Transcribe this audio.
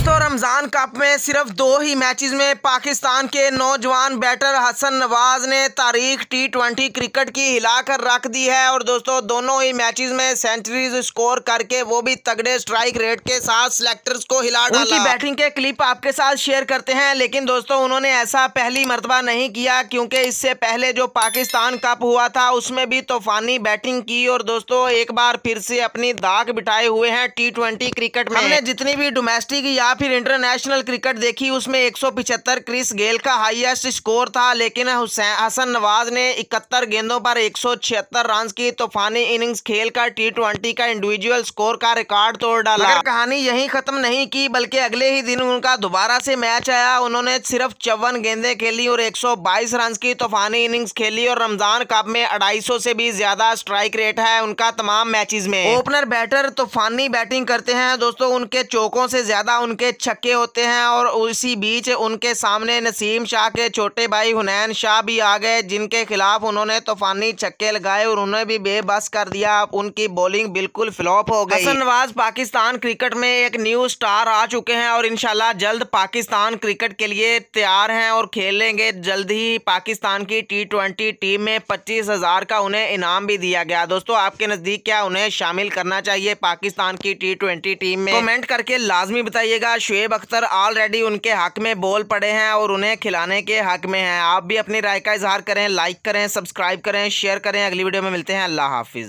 दोस्तों रमज़ान कप में सिर्फ दो ही मैचेस में पाकिस्तान के नौजवान बैटर हसन नवाज ने तारीख टी ट्वेंटी क्रिकेट की हिलाकर रख दी है और दोस्तों दोनों ही मैचेस में सेंचुरीज स्कोर करके वो भी तगड़े स्ट्राइक रेट के साथ सिलेक्टर्स को हिला डाला उनकी बैटिंग के क्लिप आपके साथ शेयर करते हैं लेकिन दोस्तों उन्होंने ऐसा पहली मरतबा नहीं किया क्योंकि इससे पहले जो पाकिस्तान कप हुआ था उसमें भी तूफानी बैटिंग की और दोस्तों एक बार फिर से अपनी दाग बिठाए हुए हैं टी क्रिकेट में हमने जितनी भी डोमेस्टिक या या फिर इंटरनेशनल क्रिकेट देखी उसमें पिछहत्तर क्रिस गेल का हाईएस्ट स्कोर था लेकिन हसन नवाज ने 71 गेंदों पर 176 रन की तूफानी इनिंग्स खेल का टी का इंडिविजुअल स्कोर का रिकॉर्ड तोड़ डाला कहानी यही खत्म नहीं की बल्कि अगले ही दिन उनका दोबारा से मैच आया उन्होंने सिर्फ चौवन गेंदे खेली और बाईस रन की तूफानी इनिंग्स खेली और रमजान कप में सौ से भी ज्यादा स्ट्राइक रेट है उनका तमाम मैचेज में ओपनर बैटर तूफानी बैटिंग करते हैं दोस्तों उनके चौकों से ज्यादा उनके उनके छक्के होते हैं और उसी बीच उनके सामने नसीम शाह के छोटे भाई हुनैन शाह भी आ गए जिनके खिलाफ उन्होंने तूफानी छक्के लगाए और उन्हें भी बेबस कर दिया उनकी बॉलिंग बिल्कुल फ्लॉप हो गई नवाज पाकिस्तान क्रिकेट में एक न्यू स्टार आ चुके हैं और इनशाला जल्द पाकिस्तान क्रिकेट के लिए तैयार हैं और खेलेंगे जल्द ही पाकिस्तान की टी ट्वेंटी टीम में पच्चीस हज़ार का उन्हें इनाम भी दिया गया दोस्तों आपके नज़दीक क्या उन्हें शामिल करना चाहिए पाकिस्तान की टी ट्वेंटी टीम में कमेंट करके लाजमी बताइएगा देखा शुएब अख्तर ऑलरेडी उनके हक में बोल पड़े हैं और उन्हें खिलाने के हक में हैं आप भी अपनी राय का इजहार करें लाइक करें सब्सक्राइब करें शेयर करें अगली वीडियो में मिलते हैं अल्लाह हाफिज़